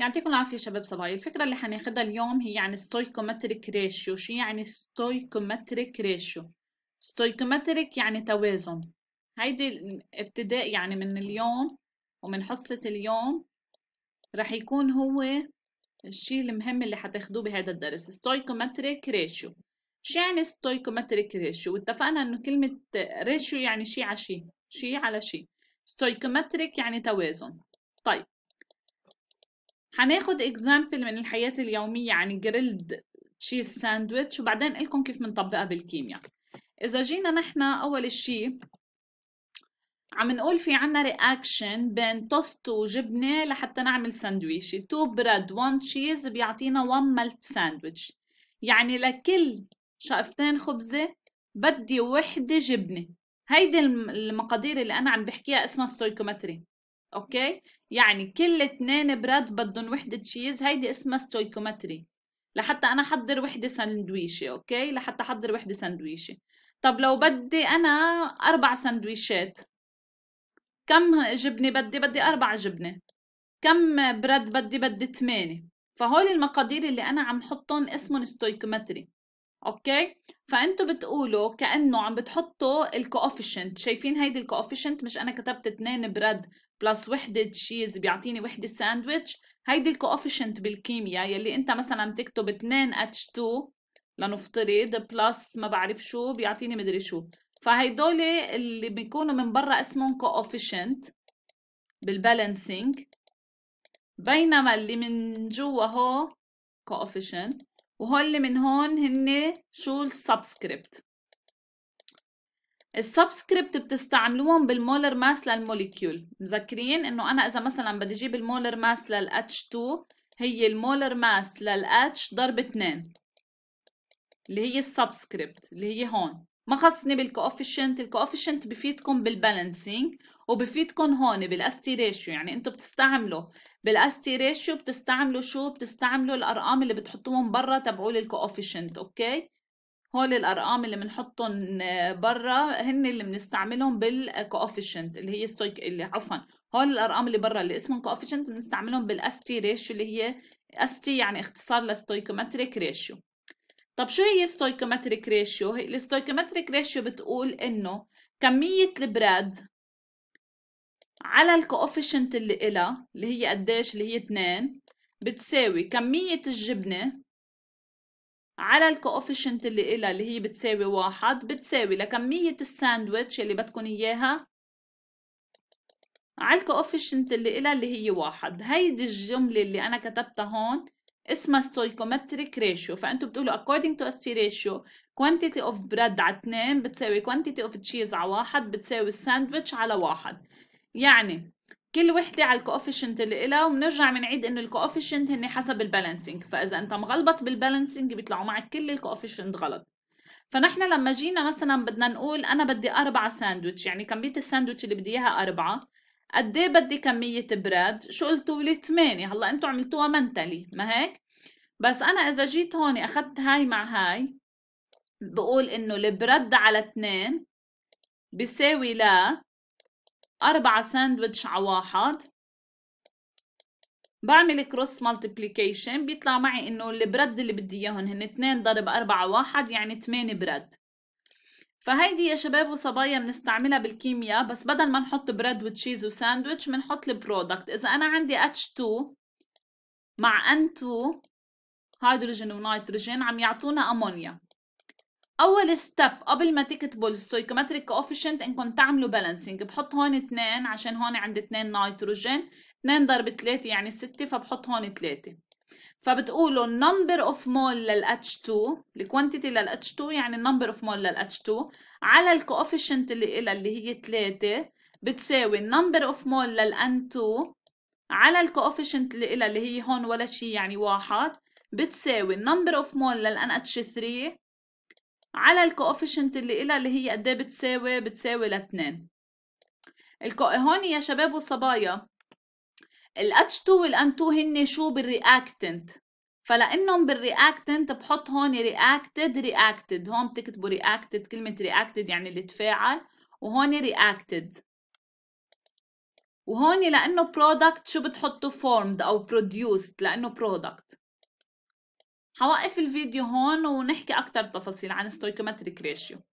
يعطيكم العافية شباب صبايا الفكرة اللي حناخدها اليوم هي عن يعني stoichiometric ratio شو يعني stoichiometric ratio stoichiometric يعني توازن هيدي ابتداء يعني من اليوم ومن حصة اليوم رح يكون هو الشيء المهم اللي هتاخدوه بهذا الدرس stoichiometric ratio شو يعني stoichiometric ratio واتفقنا انه كلمة ratio يعني شيء على شيء شيء على شيء stoichiometric يعني توازن طيب هناخد اكزامبل من الحياة اليومية عن جريلد تشيز ساندويتش وبعدين لكم كيف بنطبقها بالكيمياء إذا جينا نحنا أول شيء عم نقول في عنا رياكشن بين توست وجبنة لحتى نعمل ساندويشة تو بريد وان تشيز بيعطينا وان ملت ساندويتش يعني لكل شقفتين خبزة بدي وحدة جبنة هيدي المقادير اللي أنا عم بحكيها اسمها ستويكومتري اوكي يعني كل اثنين براد بدهم وحدة تشيز هيدي اسمها ستويكومتري لحتى انا احضر وحدة سندويشة اوكي لحتى احضر وحدة سندويشة طب لو بدي انا اربع سندويشات كم جبنة بدي بدي اربع جبنة كم براد بدي بدي ثمانية فهول المقادير اللي انا عم حطهم اسمهم ستويكومتري اوكي فانتوا بتقولوا كانه عم بتحطوا الكوفيشنت شايفين هيدي الكوفيشنت مش انا كتبت 2 بريد بلس وحده تشيز بيعطيني وحده ساندويتش هيدي الكوفيشنت بالكيمياء يلي انت مثلا بتكتب 2 اتش 2 لنفترض بلس ما بعرف شو بيعطيني مدري شو فهيدول اللي بيكونوا من برا اسمهم كوفيشنت بالبالانسينج بينما اللي من جوا هو كوفيشنت وهول من هون هن شو السبسكريبت السبسكريبت بتستعملوهم بالمولر ماس للموليكيول مذكرين انه انا اذا مثلا بدي اجيب المولر ماس للاتش H2 هي المولر ماس للاتش H ضرب 2 اللي هي السبسكريبت اللي هي هون ما خصني بالكوفيشنت الكوفيشنت بفيدكم بالبالانسينج وبفيدكم هون بالاستي ريشيو يعني انتم بتستعملوا بالاستي ريشيو بتستعملوا شو بتستعملوا الارقام اللي بتحطوهم برا تبعوا الكوفيشنت اوكي هول الارقام اللي بنحطهم آه، برا هن اللي بنستعملهم بالكوفيشنت اللي هي السويك اللي عفوا هول الارقام اللي برا اللي اسمهم كوفيشنت بنستعملهم بالاستي ريشيو اللي هي استي يعني اختصار لستويكومتريك ريشيو طب شو هي ستويكيومتريك ريشيو الستويكيومتريك ريشيو بتقول انه كميه البراد على الكوفيشنت اللي إلها اللي هي قديش اللي هي 2 بتساوي كمية الجبنة على الكوفيشنت اللي إلها اللي هي بتساوي واحد بتساوي لكمية الساندويتش اللي بدكم إياها على الكوفيشنت اللي إلها اللي هي واحد هيدي الجملة اللي أنا كتبتها هون اسمها stoichiometric ratio فانتوا بتقولوا according to ST ratio quantity of bread على 2 بتساوي quantity of cheese على 1 بتساوي الساندويتش على 1 يعني كل وحدة على الكوفيشنت اللي إلها وبنرجع بنعيد إنه الكوفيشنت هن حسب البالانسينج فإذا أنت مغلبط بالبالانسينج بيطلعوا معك كل الكوفيشنت غلط فنحن لما جينا مثلا بدنا نقول أنا بدي أربعة ساندويتش يعني كمية الساندويتش اللي بدي إياها أربعة قد ايه بدي كمية براد شو قلتوا لي 8 هلا انتوا عملتوها منتلي ما هيك بس انا اذا جيت هون اخذت هاي مع هاي بقول انه البراد على 2 بيساوي ل 4 ساندويتش على واحد بعمل كروس مالتيبليكيشن بيطلع معي انه البراد اللي بدي اياهم هن 2 ضرب 4 1 يعني 8 براد فهيدي يا شباب وصبايا بنستعملها بالكيمياء بس بدل ما نحط بريد وتشيز وساندويتش بنحط البرودكت اذا انا عندي H2 مع N2 هيدروجين ونيتروجين عم يعطونا امونيا اول ستيب قبل ما تكتبوا الستويكومتريك كوفيشنت انكم تعملوا بالانسينج بحط هون 2 عشان هون عندي 2 نيتروجين 2 ضرب 3 يعني 6 فبحط هون 3 فبتقولوا النمبر اوف مول لل H2 الكوانتيتي لل H2 يعني النمبر اوف مول لل H2 على الكوفيشنت اللي إلها اللي هي 3 بتساوي النمبر اوف مول لل N2 على الكوفيشنت اللي إلها اللي هي هون ولا شيء يعني واحد بتساوي النمبر اوف مول لل NH3 على الكوفيشنت اللي إلها اللي هي قد ايه بتساوي بتساوي لاتنين الكو... هون يا شباب وصبايا الاتش2 والان2 هن شو بالرياكتنت فلانهم بالرياكتنت بحط هون رياكتد رياكتد هون بتكتبوا رياكتد كلمه رياكتد يعني اللي تفاعل وهون رياكتد وهون لانه برودكت شو بتحطوا فورمد او بروديوسد لانه برودكت حوقف الفيديو هون ونحكي اكثر تفاصيل عن ستويكومتريك ريشيو